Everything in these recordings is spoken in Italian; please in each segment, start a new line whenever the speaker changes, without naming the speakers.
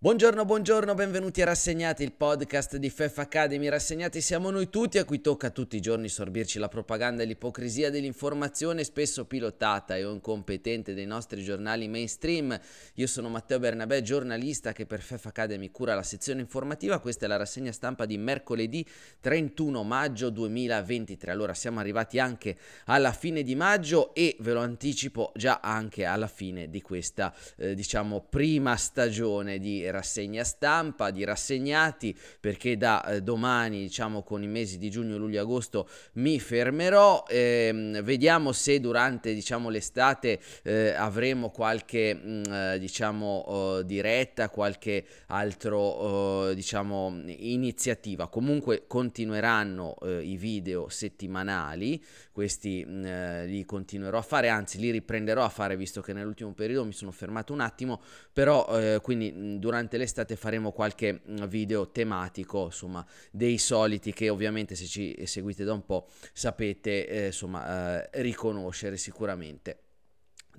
Buongiorno, buongiorno, benvenuti a Rassegnati, il podcast di FEF Academy. Rassegnati siamo noi tutti a cui tocca tutti i giorni sorbirci la propaganda e l'ipocrisia dell'informazione spesso pilotata e o incompetente dei nostri giornali mainstream. Io sono Matteo Bernabé, giornalista che per FEF Academy cura la sezione informativa. Questa è la rassegna stampa di mercoledì 31 maggio 2023. Allora siamo arrivati anche alla fine di maggio e ve lo anticipo già anche alla fine di questa, eh, diciamo, prima stagione di rassegna stampa, di rassegnati, perché da eh, domani, diciamo con i mesi di giugno, luglio agosto, mi fermerò. Ehm, vediamo se durante diciamo, l'estate eh, avremo qualche mh, mm, eh, diciamo, uh, oh, diretta, qualche altro uh, diciamo, iniziativa. Comunque continueranno uh, i video settimanali, questi eh, li continuerò a fare, anzi li riprenderò a fare visto che nell'ultimo periodo mi sono fermato un attimo, però eh, quindi durante l'estate faremo qualche video tematico, insomma, dei soliti che ovviamente se ci seguite da un po' sapete, eh, insomma, eh, riconoscere sicuramente.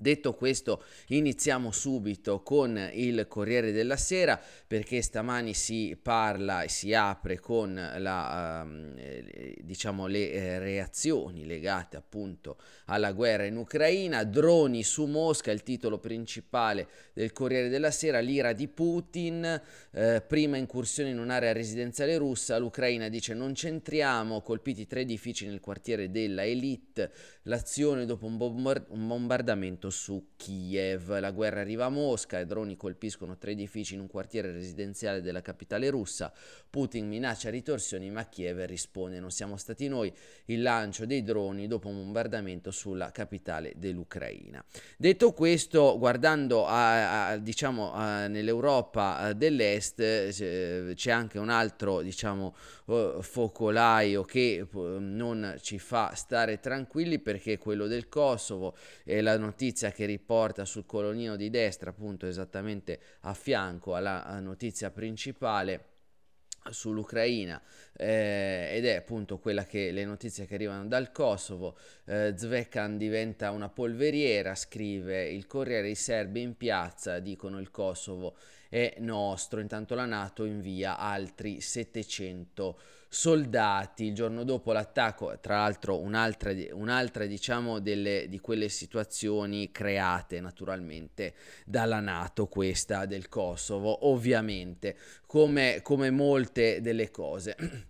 Detto questo, iniziamo subito con il Corriere della Sera perché stamani si parla e si apre con la, ehm, eh, diciamo, le eh, reazioni legate appunto alla guerra in Ucraina, droni su Mosca, il titolo principale del Corriere della Sera, l'ira di Putin, eh, prima incursione in un'area residenziale russa, l'Ucraina dice non c'entriamo, colpiti tre edifici nel quartiere della Elite, l'azione dopo un, bombar- un bombardamento su Kiev. La guerra arriva a Mosca i droni colpiscono tre edifici in un quartiere residenziale della capitale russa. Putin minaccia ritorsioni ma Kiev risponde non siamo stati noi il lancio dei droni dopo un bombardamento sulla capitale dell'Ucraina. Detto questo, guardando a, a, diciamo, a, nell'Europa dell'Est c'è anche un altro diciamo, eh, focolaio che eh, non ci fa stare tranquilli perché è quello del Kosovo e la notizia notizia che riporta sul colonnino di destra, appunto esattamente a fianco alla eh, notizia principale sull'Ucraina eh, ed è appunto quella che le notizie che arrivano dal Kosovo eh, Zvekan diventa una polveriera scrive il Corriere i serbi in piazza dicono il Kosovo è nostro intanto la Nato invia altri 700 soldati il giorno dopo l'attacco, tra l'altro un'altra, un'altra diciamo delle, di quelle situazioni create naturalmente dalla Nato, questa del Kosovo, ovviamente, come, come molte delle cose.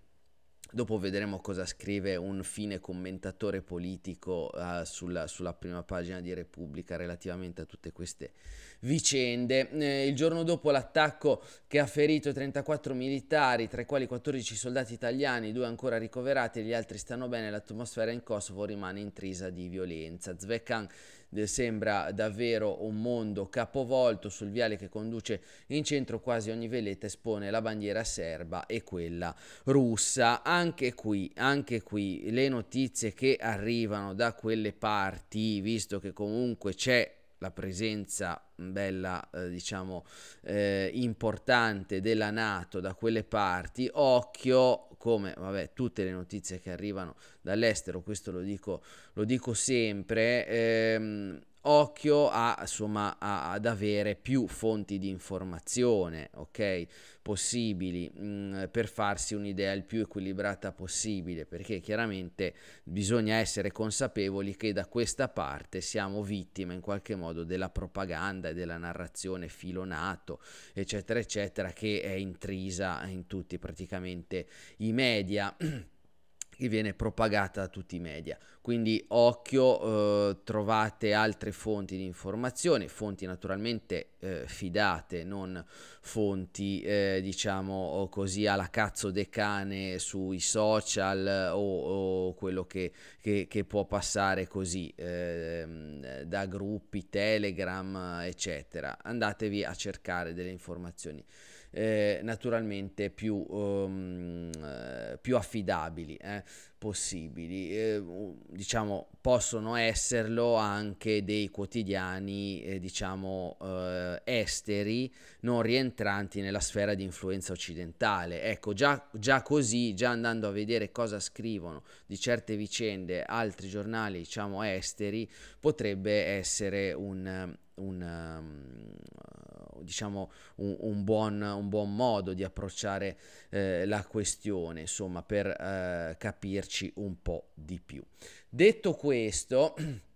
Dopo vedremo cosa scrive un fine commentatore politico uh, sulla, sulla, prima pagina di Repubblica relativamente a tutte queste vicende. Eh, il giorno dopo l'attacco che ha ferito 34 militari, tra i quali 14 soldati italiani, due ancora ricoverati, e gli altri stanno bene, l'atmosfera in Kosovo rimane intrisa di violenza. Zvekan eh, sembra davvero un mondo capovolto sul viale che conduce in centro quasi ogni veletta espone la bandiera serba e quella russa. Anche qui, anche qui le notizie che arrivano da quelle parti, visto che comunque c'è la presenza mm, bella, eh, diciamo, eh, importante della Nato da quelle parti, occhio come vabbè, tutte le notizie che arrivano dall'estero, questo lo dico, lo dico sempre. Ehm, occhio a, insomma, a, ad avere più fonti di informazione okay, possibili mh, mm, per farsi un'idea il più equilibrata possibile perché chiaramente bisogna essere consapevoli che da questa parte siamo vittime in qualche modo della propaganda e della narrazione filonato eccetera eccetera che è intrisa in tutti praticamente i media che viene propagata da tutti i media. Quindi occhio, eh, trovate altre fonti di informazione, fonti naturalmente eh, fidate, non fonti eh, diciamo così alla cazzo de cane sui social eh, o, o quello che, che, che, può passare così ehm, da gruppi Telegram eccetera. Andatevi a cercare delle informazioni eh, naturalmente più, um, più affidabili eh, possibili. Eh, diciamo, possono esserlo anche dei quotidiani, eh, diciamo, eh, esteri non rientranti nella sfera di influenza occidentale. Ecco, già, già così, già andando a vedere cosa scrivono di certe vicende altri giornali, diciamo, esteri, potrebbe essere un, un um, diciamo, un, un, buon, un, buon, modo di approcciare eh, la questione, insomma, per eh, capirci un po' di più. Detto questo...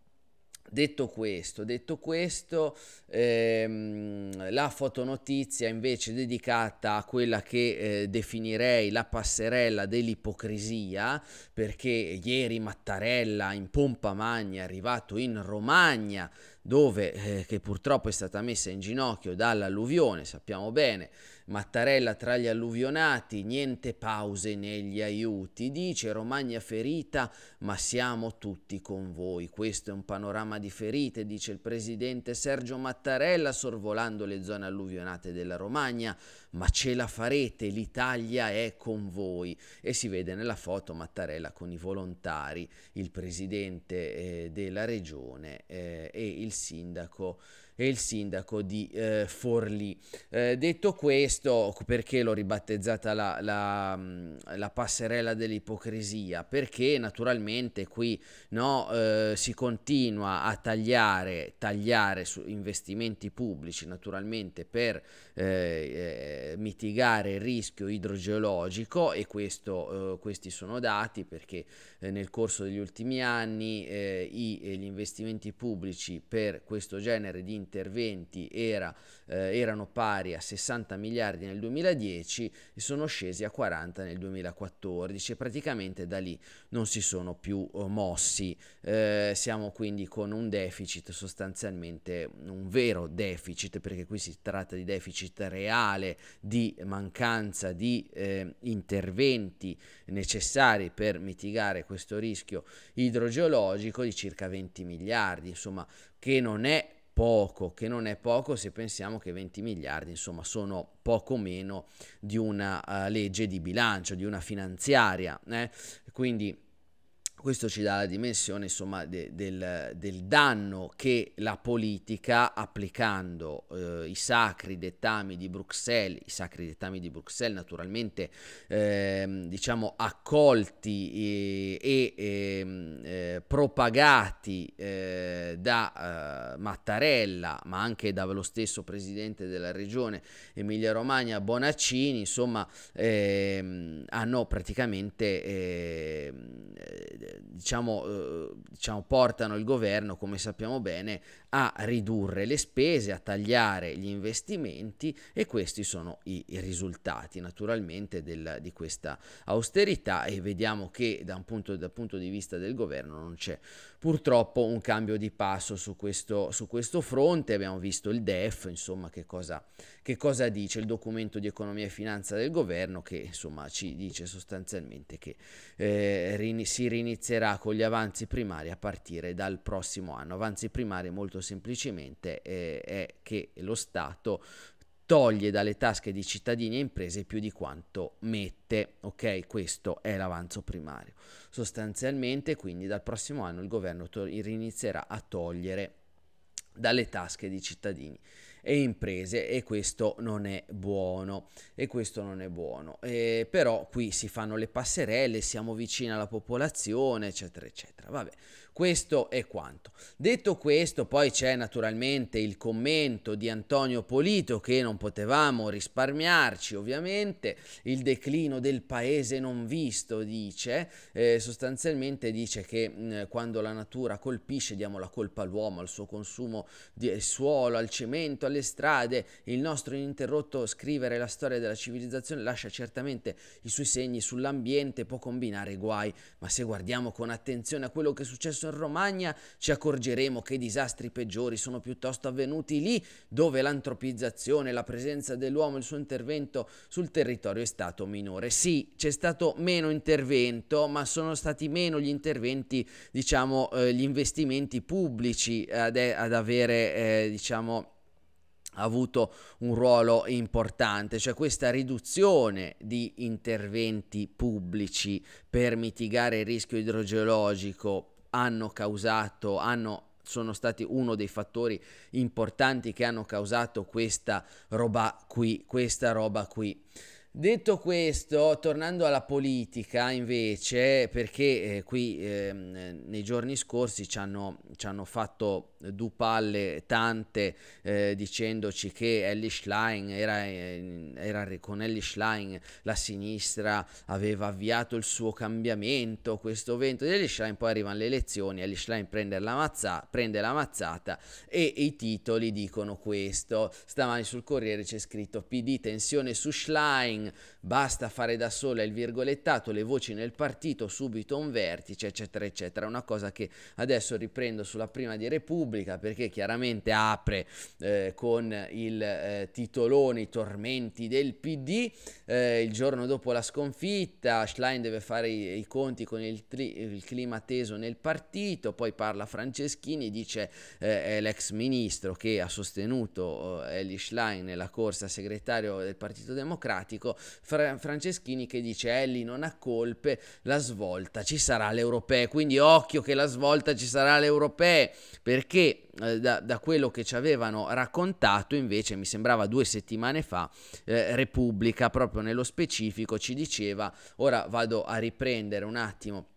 Detto questo, detto questo ehm, la fotonotizia invece dedicata a quella che eh, definirei la passerella dell'ipocrisia, perché ieri Mattarella in pompa magna è arrivato in Romagna dove, eh, che purtroppo è stata messa in ginocchio dall'alluvione, sappiamo bene, Mattarella tra gli alluvionati, niente pause negli aiuti, dice Romagna ferita, ma siamo tutti con voi. Questo è un panorama di ferite, dice il presidente Sergio Mattarella sorvolando le zone alluvionate della Romagna, ma ce la farete, l'Italia è con voi. E si vede nella foto Mattarella con i volontari, il presidente eh, della regione eh, e il sindaco e il sindaco di eh, Forlì. Eh, detto questo, perché l'ho ribattezzata la, la, mm, la passerella dell'ipocrisia? Perché naturalmente qui no, eh, si continua a tagliare, tagliare su investimenti pubblici naturalmente per eh, eh, mitigare il rischio idrogeologico e questo, eh, questi sono dati perché eh, nel corso degli ultimi anni eh, i, eh, gli investimenti pubblici per questo genere di interventi era eh, erano pari a 60 miliardi nel 2010 e sono scesi a 40 nel 2014 e praticamente da lì non si sono più eh, mossi. Eh, siamo quindi con un deficit sostanzialmente, un vero deficit, perché qui si tratta di deficit reale, di mancanza di eh, interventi necessari per mitigare questo rischio idrogeologico di circa 20 miliardi, insomma che non è poco, che non è poco se pensiamo che 20 miliardi, insomma, sono poco meno di una uh, legge di bilancio, di una finanziaria. Eh? Quindi questo ci dà la dimensione insomma, de, del, del, danno che la politica applicando eh, i sacri dettami di Bruxelles, i sacri dettami di Bruxelles naturalmente eh, diciamo accolti eh, e, e ehm, eh, propagati eh, da eh, Mattarella ma anche dallo stesso presidente della regione Emilia Romagna Bonaccini insomma ehm, hanno praticamente ehm, diciamo, eh, diciamo, portano il governo, come sappiamo bene, a ridurre le spese, a tagliare gli investimenti e questi sono i, i risultati naturalmente del, di questa austerità e vediamo che da un punto, dal punto di vista del governo non c'è purtroppo un cambio di passo su questo, su questo fronte, abbiamo visto il DEF, insomma che cosa, che cosa, dice il documento di economia e finanza del governo che insomma ci dice sostanzialmente che eh, rin- si rinizierà con gli avanzi primari a partire dal prossimo anno. Avanzi primari molto semplicemente eh, è che lo Stato toglie dalle tasche di cittadini e imprese più di quanto mette, ok? Questo è l'avanzo primario. Sostanzialmente, quindi dal prossimo anno il governo to- inizierà a togliere dalle tasche di cittadini e imprese e questo non è buono e questo non è buono e però qui si fanno le passerelle siamo vicini alla popolazione eccetera eccetera vabbè questo è quanto. Detto questo, poi c'è naturalmente il commento di Antonio Polito che non potevamo risparmiarci, ovviamente, il declino del paese non visto, dice, eh, sostanzialmente dice che mh, mm, quando la natura colpisce diamo la colpa all'uomo, al suo consumo di eh, suolo, al cemento, alle strade, il nostro ininterrotto scrivere la storia della civilizzazione lascia certamente i suoi segni sull'ambiente, può combinare guai, ma se guardiamo con attenzione a quello che è successo Veneto e Romagna, ci accorgeremo che i disastri peggiori sono piuttosto avvenuti lì, dove l'antropizzazione, la presenza dell'uomo e il suo intervento sul territorio è stato minore. Sì, c'è stato meno intervento, ma sono stati meno gli interventi, diciamo, eh, gli investimenti pubblici ad, eh, ad avere, eh, diciamo, avuto un ruolo importante, cioè questa riduzione di interventi pubblici per mitigare il rischio idrogeologico hanno causato, hanno sono stati uno dei fattori importanti che hanno causato questa roba qui, questa roba qui. Detto questo, tornando alla politica invece, perché eh, qui eh, nei giorni scorsi ci hanno, ci hanno fatto due palle tante eh, dicendoci che Ellie Schlein era, eh, era, con Ellie Schlein la sinistra aveva avviato il suo cambiamento questo vento di Ellie Schlein poi arrivano le elezioni Ellie Schlein prende la, prende la mazzata e i titoli dicono questo stamani sul Corriere c'è scritto PD tensione su Schlein basta fare da sola il virgolettato, le voci nel partito, subito un vertice, eccetera, eccetera. Una cosa che adesso riprendo sulla prima di Repubblica perché chiaramente apre eh, con il eh, titolone I tormenti del PD, eh, il giorno dopo la sconfitta, Schlein deve fare i, i conti con il, tri, il, clima teso nel partito, poi parla Franceschini, dice eh, l'ex ministro che ha sostenuto eh, Ellie Schlein nella corsa segretario del Partito Democratico, fra- Franceschini che dice Ellie non ha colpe, la svolta ci sarà l'europea, quindi occhio che la svolta ci sarà l'europea, perché eh, da, da, quello che ci avevano raccontato invece mi sembrava due settimane fa eh, Repubblica proprio nello specifico ci diceva ora vado a riprendere un attimo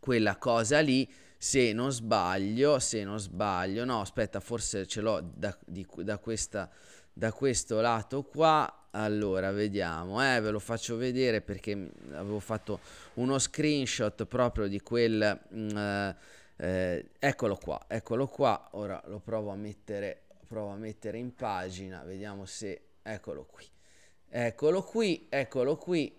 quella cosa lì se non sbaglio, se non sbaglio, no aspetta forse ce l'ho da, di, da, questa, da questo lato qua, allora, vediamo, eh, ve lo faccio vedere perché mm, avevo fatto uno screenshot proprio di quel... Mh, mm, eh, eh, eccolo qua, eccolo qua, ora lo provo a mettere, provo a mettere in pagina, vediamo se... Eccolo qui, eccolo qui, eccolo qui,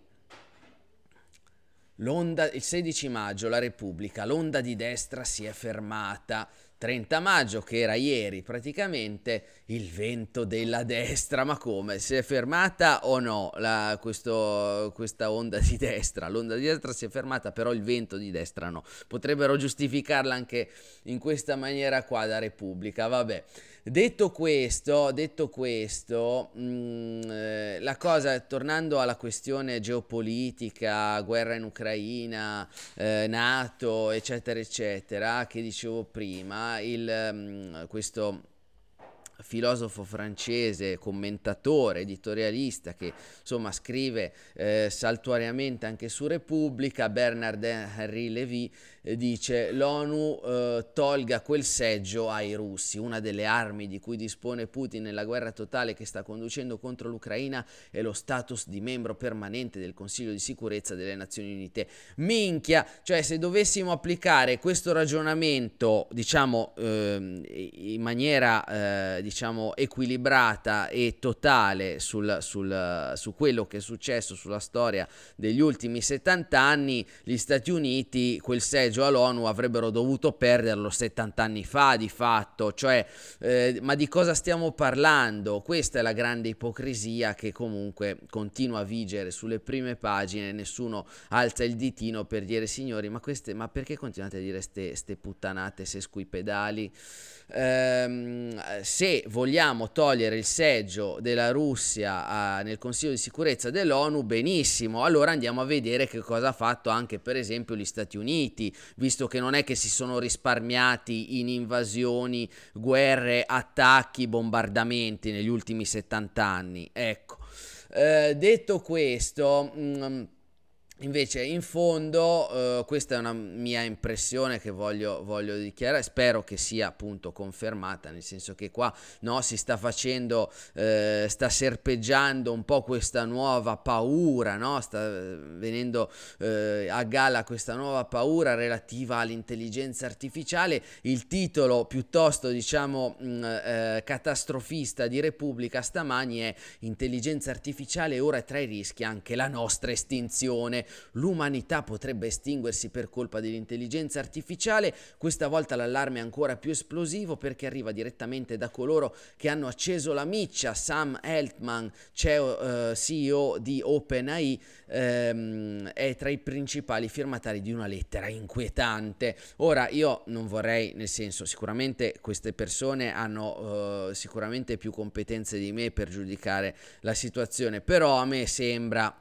L'onda, il 16 maggio la Repubblica, l'onda di destra si è fermata 30 maggio, che era ieri praticamente, il vento della destra, ma come? Si è fermata o no la, questo, questa onda di destra? L'onda di destra si è fermata, però il vento di destra no. Potrebbero giustificarla anche in questa maniera qua da Repubblica, vabbè. Detto questo, detto questo mh, mm, eh, la cosa, tornando alla questione geopolitica, guerra in Ucraina, eh, Nato, eccetera, eccetera, che dicevo prima, il, mh, mm, questo filosofo francese, commentatore, editorialista che insomma scrive eh, saltuariamente anche su Repubblica, Bernard Henri Lévy, dice l'ONU eh, tolga quel seggio ai russi. Una delle armi di cui dispone Putin nella guerra totale che sta conducendo contro l'Ucraina è lo status di membro permanente del Consiglio di sicurezza delle Nazioni Unite. Minchia, cioè se dovessimo applicare questo ragionamento, diciamo, eh, in maniera, eh, diciamo, equilibrata e totale sul, sul, su quello che è successo sulla storia degli ultimi 70 anni, gli Stati Uniti quel seggio collegio all'ONU avrebbero dovuto perderlo 70 anni fa di fatto, cioè eh, ma di cosa stiamo parlando? Questa è la grande ipocrisia che comunque continua a vigere sulle prime pagine, nessuno alza il ditino per dire signori ma, queste, ma perché continuate a dire queste puttanate se squipedali? Ehm, se vogliamo togliere il seggio della Russia a, nel Consiglio di sicurezza dell'ONU, benissimo, allora andiamo a vedere che cosa ha fatto anche per esempio gli Stati Uniti visto che non è che si sono risparmiati in invasioni, guerre, attacchi, bombardamenti negli ultimi 70 anni. Ecco, eh, detto questo... Mh, mm, Invece in fondo, eh, questa è una mia impressione che voglio, voglio, dichiarare, spero che sia appunto confermata, nel senso che qua no, si sta facendo, eh, sta serpeggiando un po' questa nuova paura, no? sta eh, venendo eh, a gala questa nuova paura relativa all'intelligenza artificiale. Il titolo piuttosto diciamo mh, mm, eh, catastrofista di Repubblica stamani è Intelligenza artificiale ora è tra i rischi anche la nostra estinzione l'umanità potrebbe estinguersi per colpa dell'intelligenza artificiale, questa volta l'allarme è ancora più esplosivo perché arriva direttamente da coloro che hanno acceso la miccia, Sam Altman, CEO, eh, CEO di OpenAI, ehm, è tra i principali firmatari di una lettera inquietante. Ora io non vorrei, nel senso, sicuramente queste persone hanno eh, sicuramente più competenze di me per giudicare la situazione, però a me sembra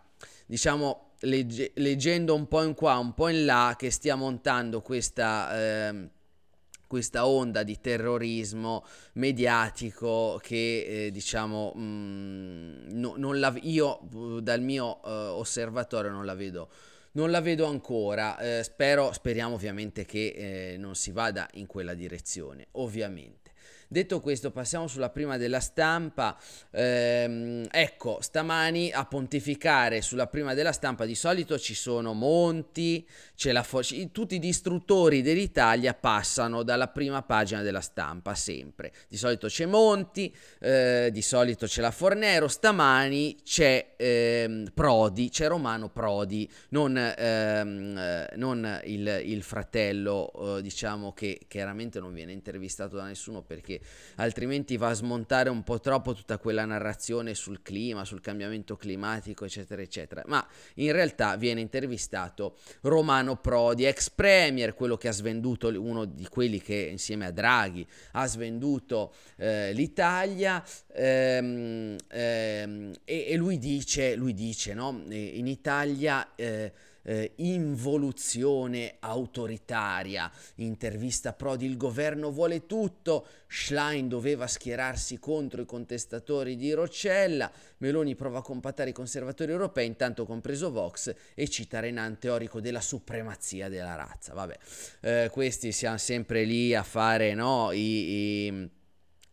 diciamo legge, leggendo un po' in qua, un po' in là, che stia montando questa... Eh, questa onda di terrorismo mediatico che eh, diciamo mh, mm, no, non la, io eh, dal mio eh, osservatorio non la vedo non la vedo ancora eh, spero speriamo ovviamente che eh, non si vada in quella direzione ovviamente Detto questo, passiamo sulla prima della stampa. Ehm, ecco, stamani a pontificare sulla prima della stampa di solito ci sono Monti, c'è la Fo- tutti i distruttori dell'Italia passano dalla prima pagina della stampa, sempre. Di solito c'è Monti, eh, di solito c'è la Fornero, stamani c'è ehm, Prodi, c'è Romano Prodi, non, ehm, eh, non il, il fratello, eh, diciamo, che chiaramente non viene intervistato da nessuno perché altrimenti va a smontare un po' troppo tutta quella narrazione sul clima, sul cambiamento climatico, eccetera, eccetera. Ma in realtà viene intervistato Romano Prodi, ex premier, quello che ha svenduto, uno di quelli che insieme a Draghi ha svenduto eh, l'Italia, ehm, ehm, e, e, lui dice, lui dice no? in Italia... Eh, eh, involuzione autoritaria. Intervista Prodi, il governo vuole tutto, Schlein doveva schierarsi contro i contestatori di Rocella, Meloni prova a compattare i conservatori europei, intanto compreso Vox, e cita Renan, teorico della supremazia della razza. Vabbè, eh, questi siamo sempre lì a fare no, i, i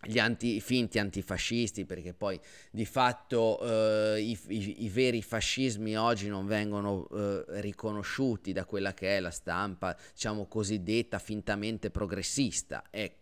gli anti, finti antifascisti, perché poi di fatto eh, i, i, i, veri fascismi oggi non vengono eh, riconosciuti da quella che è la stampa, diciamo cosiddetta fintamente progressista. Ecco.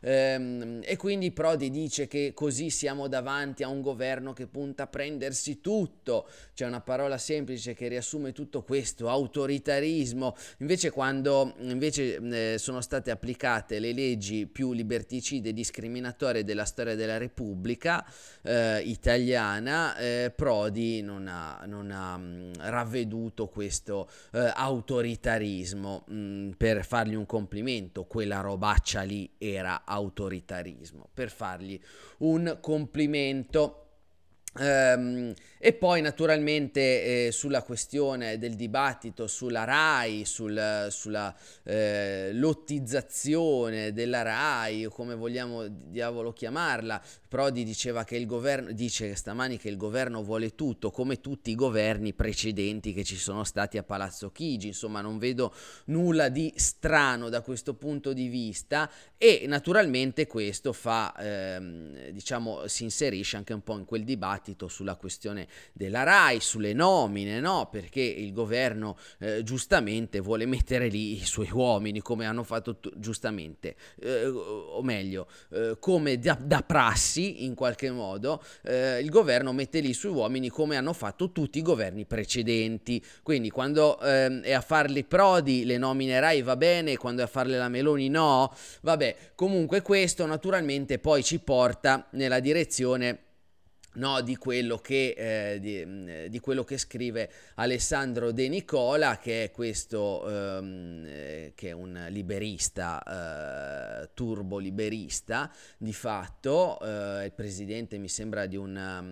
Ehm, e quindi Prodi dice che così siamo davanti a un governo che punta a prendersi tutto. C'è una parola semplice che riassume tutto questo, autoritarismo. Invece quando invece, eh, sono state applicate le leggi più liberticide e discriminatorie della storia della Repubblica eh, italiana, eh, Prodi non ha, non ha mh, ravveduto questo eh, autoritarismo mh, per fargli un complimento. Quella robaccia lì è era autoritarismo, per fargli un complimento. Um, e poi naturalmente eh, sulla questione del dibattito sulla RAI, sul, sulla eh, lottizzazione della RAI o come vogliamo diavolo chiamarla, Prodi diceva che il governo, dice stamani che il governo vuole tutto, come tutti i governi precedenti che ci sono stati a Palazzo Chigi, insomma non vedo nulla di strano da questo punto di vista e naturalmente questo fa, ehm, diciamo, si inserisce anche un po' in quel dibattito sulla questione della RAI, sulle nomine, no? Perché il governo eh, giustamente vuole mettere lì i suoi uomini, come hanno fatto t- giustamente, eh, o meglio, eh, come da, da, prassi in qualche modo, eh, il governo mette lì i suoi uomini come hanno fatto tutti i governi precedenti. Quindi quando ehm, è a farle Prodi le nomine RAI va bene, quando è a farle la Meloni no. Vabbè, comunque questo naturalmente poi ci porta nella direzione No, di, quello che, eh, di, di, quello che, scrive Alessandro De Nicola, che è, questo, ehm, eh, che è un liberista, eh, turbo di fatto, eh, il presidente mi sembra una,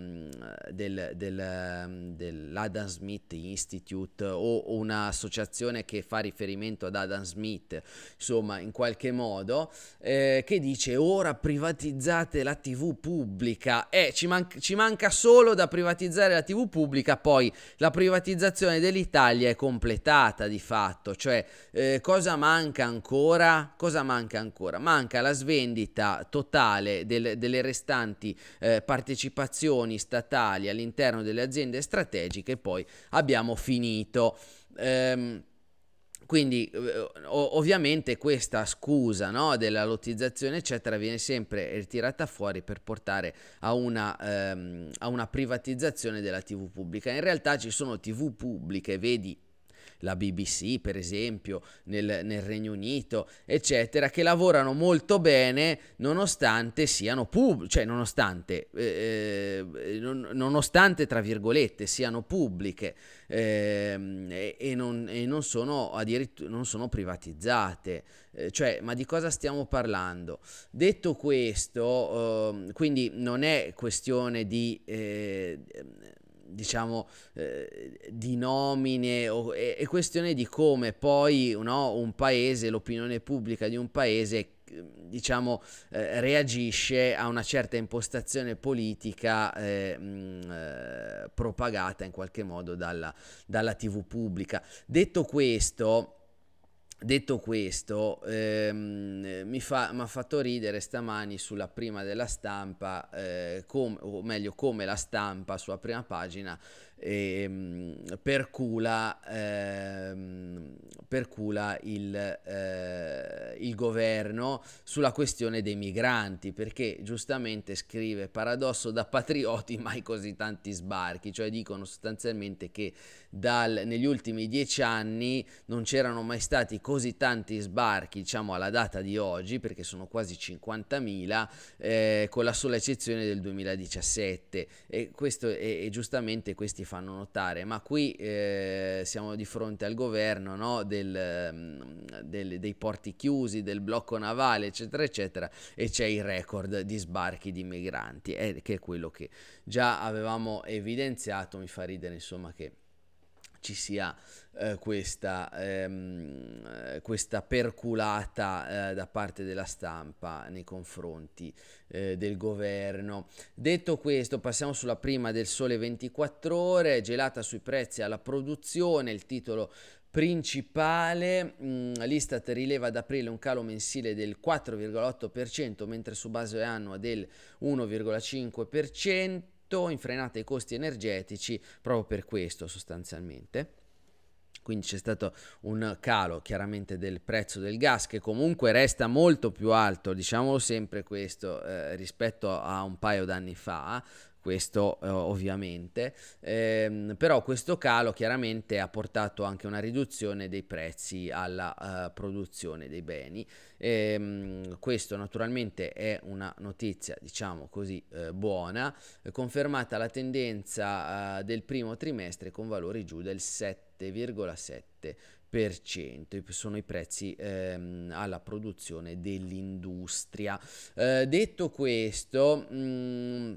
del, del, dell'Adam Smith Institute o un'associazione che fa riferimento ad Adam Smith, insomma in qualche modo, eh, che dice ora privatizzate la tv pubblica Eh, ci manca manca solo da privatizzare la TV pubblica, poi la privatizzazione dell'Italia è completata di fatto, cioè eh, cosa manca ancora? Cosa manca ancora? Manca la svendita totale del, delle restanti eh, partecipazioni statali all'interno delle aziende strategiche, poi abbiamo finito. Ehm, quindi eh, ovviamente questa scusa no, della lottizzazione eccetera viene sempre ritirata fuori per portare a una, ehm, a una privatizzazione della tv pubblica in realtà ci sono tv pubbliche vedi la BBC per esempio nel, nel Regno Unito, eccetera, che lavorano molto bene nonostante siano pubblici, cioè nonostante, eh, eh, non, nonostante tra virgolette siano pubbliche eh, e, non, e, non, sono addirittura non sono privatizzate. Eh, cioè, ma di cosa stiamo parlando? Detto questo, ehm, quindi non è questione di eh, diciamo, eh, di nomine o, è, è, questione di come poi no, un paese, l'opinione pubblica di un paese mm, diciamo eh, reagisce a una certa impostazione politica eh, mh, mm, eh, propagata in qualche modo dalla, dalla tv pubblica detto questo Detto questo, ehm, mi, fa, ha fatto ridere stamani sulla prima della stampa, eh, com, o meglio come la stampa sulla prima pagina ehm, percula, ehm, percula il, eh, il governo sulla questione dei migranti, perché giustamente scrive paradosso da patrioti mai così tanti sbarchi, cioè dicono sostanzialmente che dal, negli ultimi dieci anni non c'erano mai stati così tanti sbarchi, diciamo alla data di oggi, perché sono quasi 50.000, eh, con la sola eccezione del 2017. E questo è, è giustamente questi fanno notare, ma qui eh, siamo di fronte al governo no? del, mm, del, dei porti chiusi, del blocco navale, eccetera, eccetera, e c'è il record di sbarchi di migranti, eh, che è quello che già avevamo evidenziato, mi fa ridere insomma che ci sia eh, questa, ehm, eh, questa, perculata eh, da parte della stampa nei confronti eh, del governo. Detto questo, passiamo sulla prima del Sole 24 ore, gelata sui prezzi alla produzione, il titolo principale, mm, l'Istat rileva ad aprile un calo mensile del 4,8%, mentre su base annua del 1,5% tutto, infrenate i costi energetici proprio per questo sostanzialmente quindi c'è stato un calo chiaramente del prezzo del gas che comunque resta molto più alto, diciamolo sempre questo, eh, rispetto a un paio d'anni fa, questo eh, ovviamente, ehm, però questo calo chiaramente ha portato anche a una riduzione dei prezzi alla uh, produzione dei beni, ehm, questo naturalmente è una notizia diciamo così eh, buona, eh, confermata la tendenza uh, del primo trimestre con valori giù del 7,7%. Sono i prezzi ehm, alla produzione dell'industria. Eh, detto questo, mh, mm,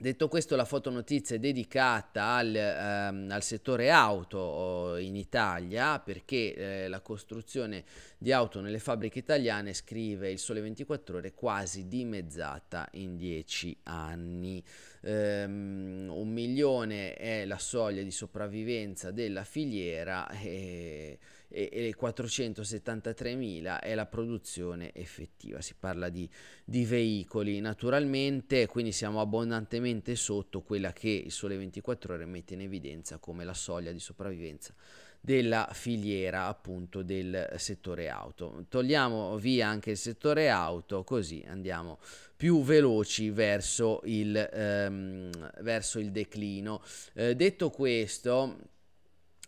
Detto questo, la fotonotizia è dedicata al, ehm, al settore auto oh, in Italia perché eh, la costruzione di auto nelle fabbriche italiane, scrive il Sole 24 Ore, è quasi dimezzata in 10 anni. Um, un milione è la soglia di sopravvivenza della filiera e e, e 473.000 è la produzione effettiva. Si parla di, di veicoli naturalmente, quindi siamo abbondantemente sotto quella che il Sole 24 Ore mette in evidenza come la soglia di sopravvivenza della filiera appunto del settore auto. Togliamo via anche il settore auto così andiamo più veloci verso il, ehm, verso il declino. Eh, detto questo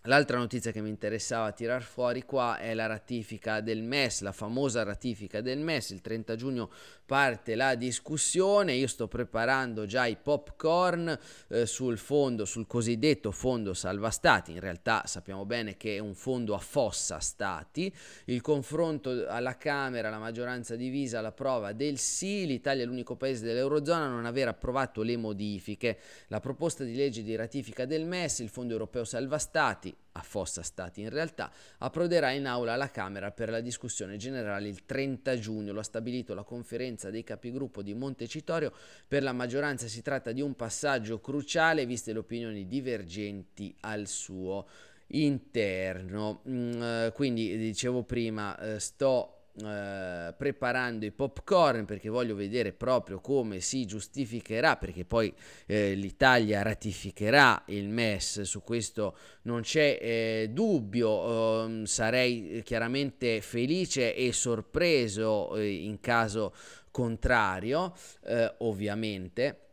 L'altra notizia che mi interessava tirar fuori qua è la ratifica del MES, la famosa ratifica del MES. Il 30 giugno parte la discussione, io sto preparando già i popcorn eh, sul fondo, sul cosiddetto fondo salva stati, in realtà sappiamo bene che è un fondo a fossa stati. Il confronto alla Camera, la maggioranza divisa, la prova del sì, l'Italia è l'unico paese dell'Eurozona a non aver approvato le modifiche. La proposta di legge di ratifica del MES, il Fondo Europeo Salva Stati, stati, a Fossa Stati in realtà, approderà in aula alla Camera per la discussione generale il 30 giugno. Lo ha stabilito la conferenza dei capigruppo di Montecitorio. Per la maggioranza si tratta di un passaggio cruciale, viste le opinioni divergenti al suo interno. Mm, eh, quindi, dicevo prima, eh, sto eh, preparando i popcorn perché voglio vedere proprio come si giustificherà perché poi eh, l'Italia ratificherà il MES su questo non c'è eh, dubbio ehm, sarei eh, chiaramente felice e sorpreso eh, in caso contrario ovviamente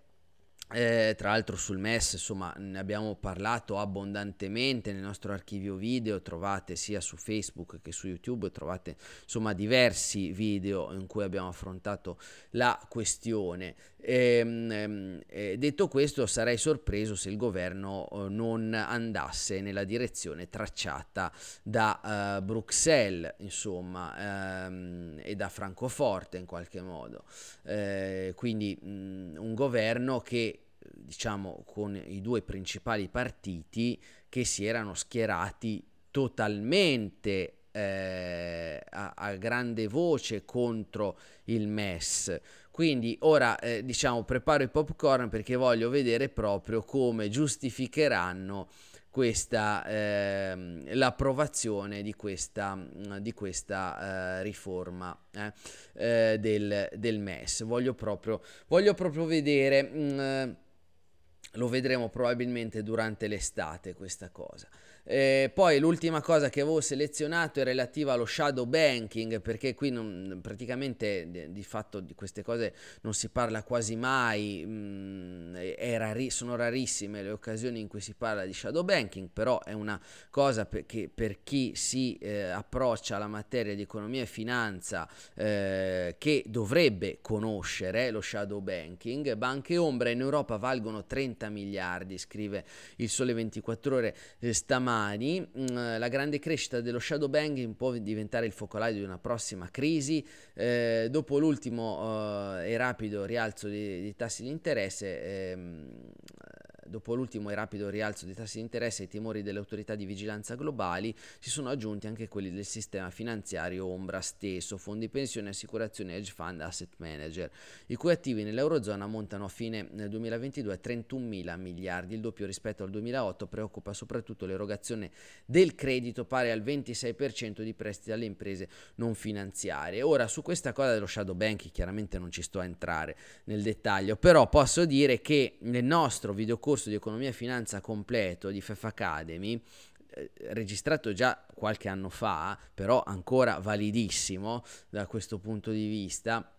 eh, tra l'altro sul MES, insomma, ne abbiamo parlato abbondantemente nel nostro archivio video, trovate sia su Facebook che su YouTube, trovate insomma diversi video in cui abbiamo affrontato la questione. Ehm, ehm, e, eh, detto questo, sarei sorpreso se il governo eh, non andasse nella direzione tracciata da eh, Bruxelles, insomma, ehm, e da Francoforte in qualche modo. Eh, quindi mh, mm, un governo che diciamo con i due principali partiti che si erano schierati totalmente eh, a, a, grande voce contro il MES. Quindi ora eh, diciamo preparo i popcorn perché voglio vedere proprio come giustificheranno questa, eh, l'approvazione di questa, mm, di questa eh, riforma eh, eh, del, del, MES. Voglio proprio, voglio proprio vedere. Mh, mm, lo vedremo probabilmente durante l'estate questa cosa. Eh, poi l'ultima cosa che avevo selezionato è relativa allo shadow banking, perché qui non, praticamente di fatto di queste cose non si parla quasi mai, mh, mm, rari, sono rarissime le occasioni in cui si parla di shadow banking, però è una cosa per, che per chi si eh, approccia alla materia di economia e finanza eh, che dovrebbe conoscere lo shadow banking, banche ombre in Europa valgono 30 miliardi, scrive il Sole 24 ore eh, stamattina domani mm, la grande crescita dello shadow banking può diventare il focolaio di una prossima crisi. Eh, dopo l'ultimo eh, e rapido rialzo dei, dei tassi di interesse, ehm, dopo l'ultimo e rapido rialzo dei tassi di interesse ai timori delle autorità di vigilanza globali si sono aggiunti anche quelli del sistema finanziario ombra stesso, fondi pensione, assicurazioni, hedge fund, asset manager, i cui attivi nell'Eurozona montano a fine 2022 eh, a 31 mila miliardi, il doppio rispetto al 2008, preoccupa soprattutto l'erogazione del credito pari al 26% di prestiti alle imprese non finanziarie. Ora, su questa cosa dello shadow banking chiaramente non ci sto a entrare nel dettaglio, però posso dire che nel nostro videocorso corso di economia e finanza completo di FEF Academy eh, registrato già qualche anno fa, però ancora validissimo da questo punto di vista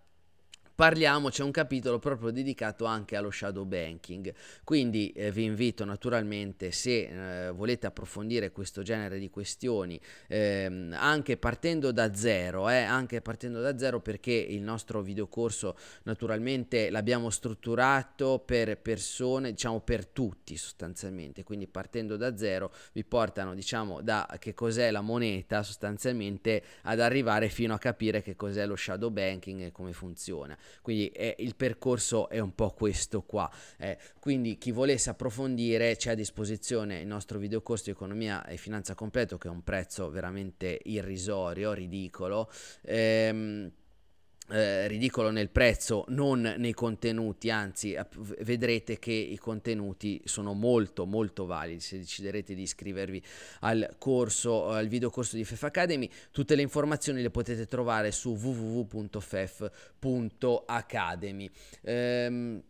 parliamo, c'è un capitolo proprio dedicato anche allo shadow banking. Quindi eh, vi invito naturalmente se eh, volete approfondire questo genere di questioni ehm, anche partendo da zero, eh, anche partendo da zero perché il nostro videocorso naturalmente l'abbiamo strutturato per persone, diciamo per tutti sostanzialmente, quindi partendo da zero vi portano diciamo da che cos'è la moneta sostanzialmente ad arrivare fino a capire che cos'è lo shadow banking e come funziona. Quindi eh, il percorso è un po' questo qua. Eh, quindi chi volesse approfondire c'è a disposizione il nostro videocorso di economia e finanza completo che è un prezzo veramente irrisorio, ridicolo. Ehm, eh, ridicolo nel prezzo, non nei contenuti, anzi vedrete che i contenuti sono molto molto validi se deciderete di iscrivervi al corso, al videocorso di FEF Academy, tutte le informazioni le potete trovare su www.fef.academy. Ehm,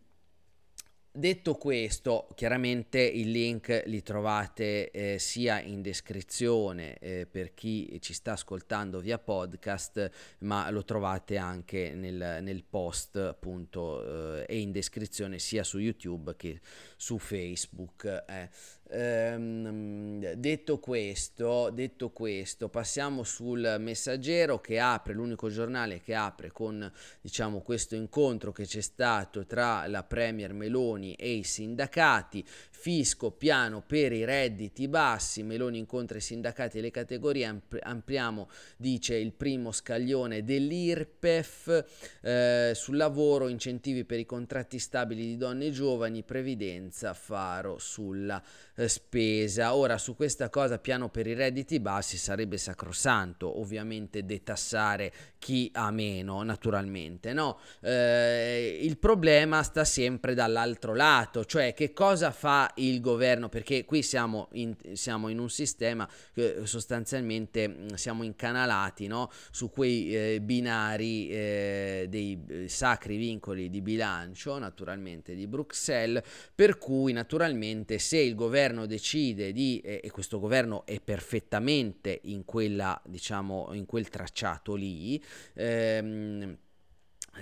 Detto questo, chiaramente il link li trovate eh, sia in descrizione eh, per chi ci sta ascoltando via podcast, ma lo trovate anche nel, nel post appunto eh, e in descrizione sia su YouTube che su Facebook. Eh. Ehm, detto, questo, detto questo, passiamo sul messaggero che apre, l'unico giornale che apre con diciamo, questo incontro che c'è stato tra la Premier Meloni e i sindacati, fisco piano per i redditi bassi, Meloni incontra i sindacati e le categorie, ampliamo, dice il primo scaglione dell'IRPEF, eh, sul lavoro, incentivi per i contratti stabili di donne e giovani, previdenza, faro sulla eh, spesa. Ora su questa cosa piano per i redditi bassi sarebbe sacrosanto ovviamente detassare chi ha meno naturalmente. No, eh, il problema sta sempre dall'altro lato, cioè che cosa fa il governo? Perché qui siamo in, siamo in un sistema che sostanzialmente mm, siamo incanalati no? su quei eh, binari eh, dei eh, sacri vincoli di bilancio naturalmente di Bruxelles, per cui naturalmente se il governo governo decide di, eh, e questo governo è perfettamente in, quella, diciamo, in quel tracciato lì, ehm,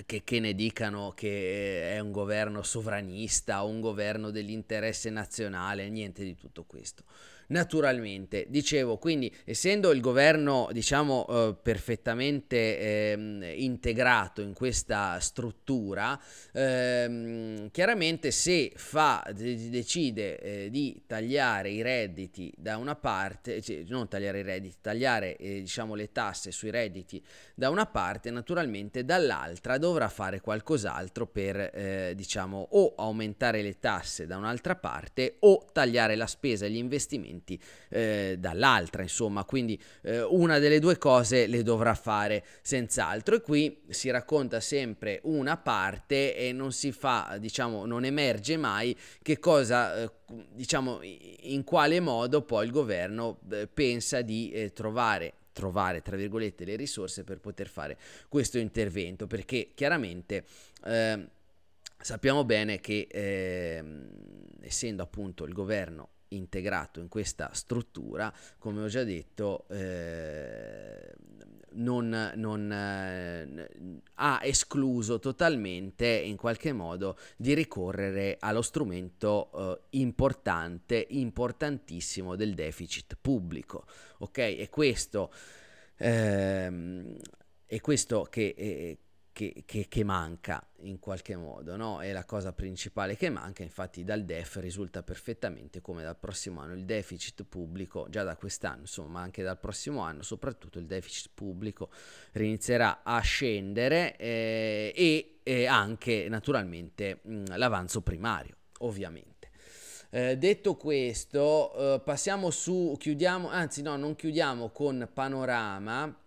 che, che, ne dicano che è un governo sovranista o un governo dell'interesse nazionale, niente di tutto questo naturalmente. Dicevo, quindi essendo il governo, diciamo, eh, perfettamente eh, integrato in questa struttura, ehm, chiaramente se fa, decide eh, di tagliare i redditi da una parte, eh, cioè, non tagliare i redditi, tagliare eh, diciamo le tasse sui redditi da una parte, naturalmente dall'altra dovrà fare qualcos'altro per eh, diciamo o aumentare le tasse da un'altra parte o tagliare la spesa e gli investimenti talenti eh, dall'altra, insomma, quindi eh, una delle due cose le dovrà fare senz'altro e qui si racconta sempre una parte e non si fa, diciamo, non emerge mai che cosa eh, diciamo in quale modo poi il governo eh, pensa di eh, trovare trovare, tra virgolette, le risorse per poter fare questo intervento, perché chiaramente eh, sappiamo bene che eh, essendo appunto il governo integrato in questa struttura, come ho già detto, eh, non, non eh, ha escluso totalmente in qualche modo di ricorrere allo strumento eh, importante, importantissimo del deficit pubblico. Ok? E questo. Ehm, e questo che eh, che, che, che, manca in qualche modo, no? È la cosa principale che manca, infatti dal DEF risulta perfettamente come dal prossimo anno il deficit pubblico, già da quest'anno, insomma, anche dal prossimo anno, soprattutto il deficit pubblico rinizierà a scendere eh, e, e, anche naturalmente mh, mm, l'avanzo primario, ovviamente. Eh, detto questo, eh, passiamo su, chiudiamo, anzi no, non chiudiamo con Panorama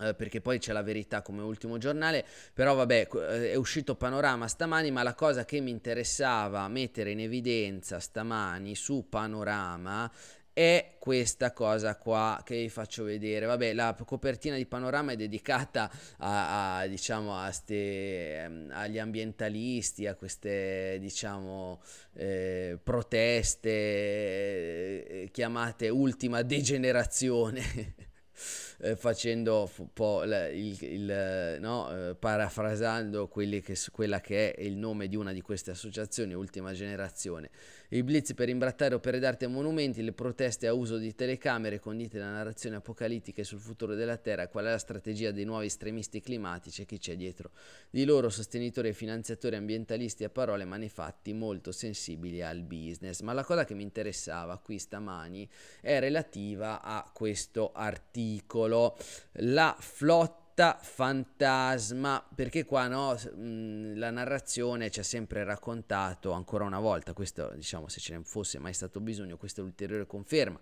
eh, perché poi c'è la verità come ultimo giornale, però vabbè eh, è uscito Panorama stamani, ma la cosa che mi interessava mettere in evidenza stamani su Panorama è questa cosa qua che vi faccio vedere. Vabbè, la copertina di Panorama è dedicata a, a diciamo, a ste, ehm, agli ambientalisti, a queste, diciamo, eh, proteste eh, chiamate ultima degenerazione. eh, facendo un po' il, il, il eh, no, eh, parafrasando che, quella che è il nome di una di queste associazioni, Ultima Generazione. I blitz per imbrattare opere d'arte e monumenti, le proteste a uso di telecamere condite da narrazioni apocalittiche sul futuro della Terra, qual è la strategia dei nuovi estremisti climatici e chi c'è dietro di loro, sostenitori e finanziatori ambientalisti a parole ma nei fatti molto sensibili al business. Ma la cosa che mi interessava qui stamani è relativa a questo articolo titolo La flotta fantasma perché qua no, la narrazione ci ha sempre raccontato ancora una volta questo diciamo se ce ne fosse mai stato bisogno questa è l'ulteriore conferma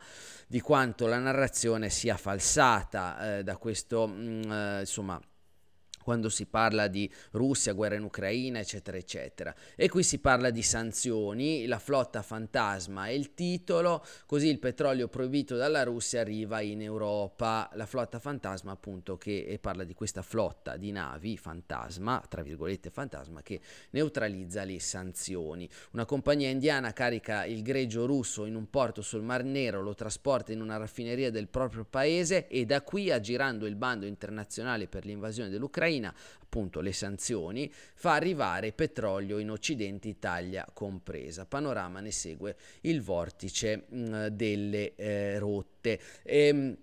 di quanto la narrazione sia falsata eh, da questo mh, eh, insomma quando si parla di Russia, guerra in Ucraina, eccetera, eccetera. E qui si parla di sanzioni, la flotta fantasma è il titolo, così il petrolio proibito dalla Russia arriva in Europa. La flotta fantasma appunto che parla di questa flotta di navi fantasma, tra virgolette fantasma, che neutralizza le sanzioni. Una compagnia indiana carica il greggio russo in un porto sul Mar Nero, lo trasporta in una raffineria del proprio paese e da qui, aggirando il bando internazionale per l'invasione dell'Ucraina, Ucraina, appunto le sanzioni, fa arrivare petrolio in Occidente, Italia compresa. Panorama ne segue il vortice mh, mm, delle eh, rotte. E, ehm,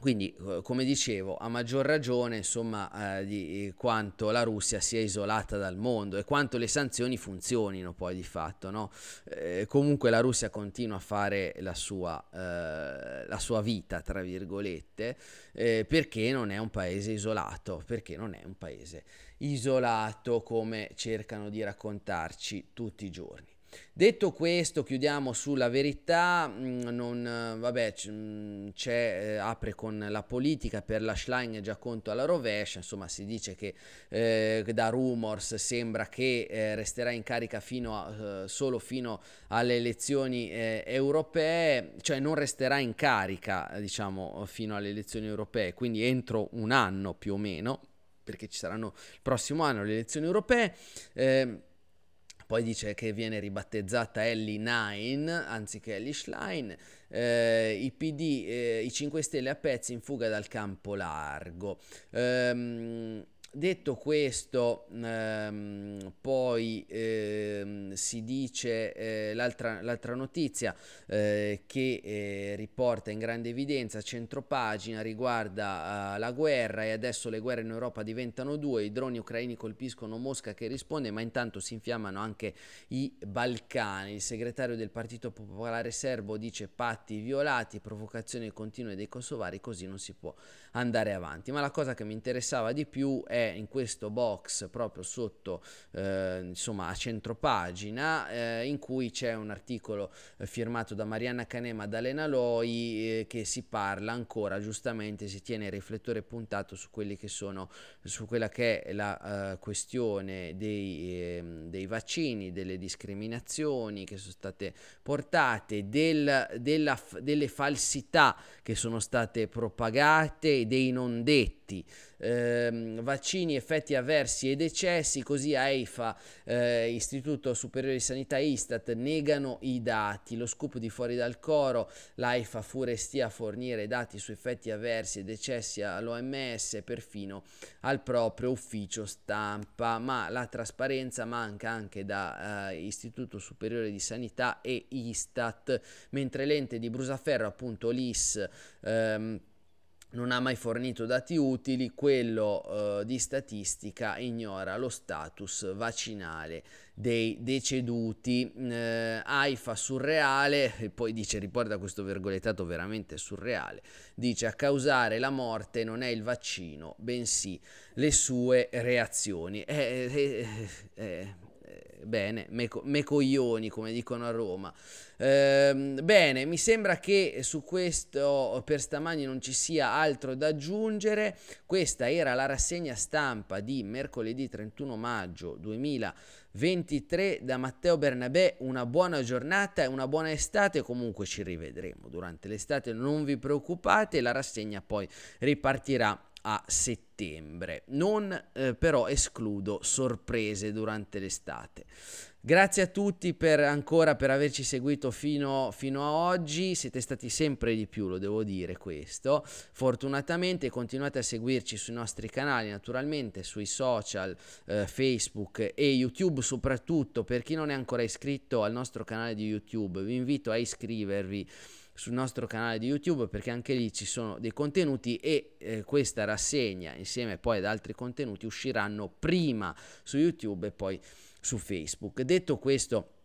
quindi, eh, come dicevo, a maggior ragione insomma, eh, di eh, quanto la Russia sia isolata dal mondo e quanto le sanzioni funzionino poi di fatto. No? Eh, comunque la Russia continua a fare la sua, eh, la sua vita, tra virgolette, eh, perché non è un paese isolato, perché non è un paese isolato come cercano di raccontarci tutti i giorni. Detto questo, chiudiamo sulla verità, mm, non, vabbè, mm, c'è, eh, apre con la politica per la Schlein è già conto alla rovescia, insomma si dice che eh, da rumors sembra che eh, resterà in carica fino a, eh, solo fino alle elezioni eh, europee, cioè non resterà in carica diciamo fino alle elezioni europee, quindi entro un anno più o meno, perché ci saranno il prossimo anno le elezioni europee. Ehm, poi dice che viene ribattezzata Ellie 9 anziché Ellie Schlein, eh, i PD, eh, i 5 Stelle a pezzi in fuga dal campo largo. Ehm, Detto questo, ehm, poi ehm, si dice eh, l'altra, l'altra, notizia eh, che eh, riporta in grande evidenza centropagina riguarda ah, la guerra e adesso le guerre in Europa diventano due, i droni ucraini colpiscono Mosca che risponde, ma intanto si infiammano anche i Balcani. Il segretario del Partito Popolare Serbo dice patti violati, provocazioni continue dei kosovari, così non si può andare avanti. Ma la cosa che mi interessava di più è è in questo box proprio sotto eh, insomma a centro pagina eh, in cui c'è un articolo eh, firmato da Marianna Canema da Lena Loi eh, che si parla ancora giustamente si tiene il riflettore puntato su quelli che sono su quella che è la uh, questione dei, ehm, dei vaccini delle discriminazioni che sono state portate del, della, delle falsità che sono state propagate dei non detti morti, ehm, vaccini, effetti avversi e decessi, così AIFA, eh, Istituto Superiore di Sanità Istat, negano i dati. Lo scoop di fuori dal coro, l'AIFA fu restia a fornire dati su effetti avversi e decessi all'OMS e perfino al proprio ufficio stampa, ma la trasparenza manca anche da eh, Istituto Superiore di Sanità e Istat, mentre l'ente di Brusaferro, appunto l'IS, ehm, non ha mai fornito dati utili, quello eh, di statistica ignora lo status vaccinale dei deceduti. Mm, eh, AIFA surreale, e poi dice, riporta questo virgolettato veramente surreale, dice a causare la morte non è il vaccino, bensì le sue reazioni. Eh, eh, eh, eh bene, me, me coglioni come dicono a Roma. Ehm, bene, mi sembra che su questo per stamani non ci sia altro da aggiungere. Questa era la rassegna stampa di mercoledì 31 maggio 2023 da Matteo Bernabé. Una buona giornata e una buona estate, comunque ci rivedremo durante l'estate, non vi preoccupate, la rassegna poi ripartirà a settembre. Non eh, però escludo sorprese durante l'estate. Grazie a tutti per, ancora per averci seguito fino, fino, a oggi, siete stati sempre di più, lo devo dire questo. Fortunatamente continuate a seguirci sui nostri canali, naturalmente sui social, eh, Facebook e YouTube, soprattutto per chi non è ancora iscritto al nostro canale di YouTube, vi invito a iscrivervi sul nostro canale di YouTube perché anche lì ci sono dei contenuti e eh, questa rassegna insieme poi ad altri contenuti usciranno prima su YouTube e poi su Facebook. Detto questo,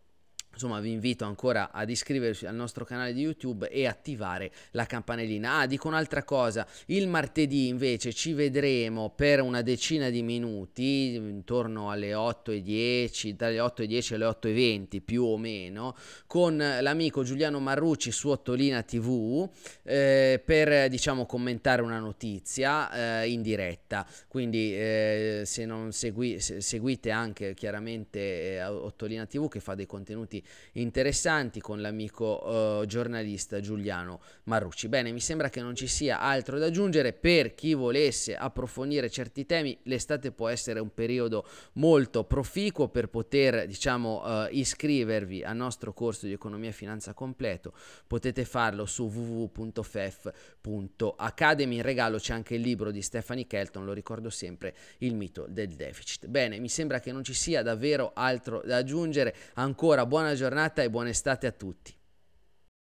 Insomma, vi invito ancora ad iscrivervi al nostro canale di YouTube e attivare la campanellina. Ah, dico un'altra cosa, il martedì invece ci vedremo per una decina di minuti, intorno alle 8.10, dalle 8.10 alle 8.20 più o meno, con l'amico Giuliano Marrucci su Ottolina TV eh, per, diciamo, commentare una notizia eh, in diretta. Quindi eh, se non segui, se seguite anche chiaramente eh, Ottolina TV che fa dei contenuti interessanti con l'amico eh, giornalista Giuliano Marrucci. Bene, mi sembra che non ci sia altro da aggiungere, per chi volesse approfondire certi temi, l'estate può essere un periodo molto proficuo per poter, diciamo, eh, iscrivervi al nostro corso di economia e finanza completo. Potete farlo su www.fef.academy. In regalo c'è anche il libro di Stephanie Kelton, lo ricordo sempre, Il mito del deficit. Bene, mi sembra che non ci sia davvero altro da aggiungere. Ancora buona giornata e buona estate a tutti.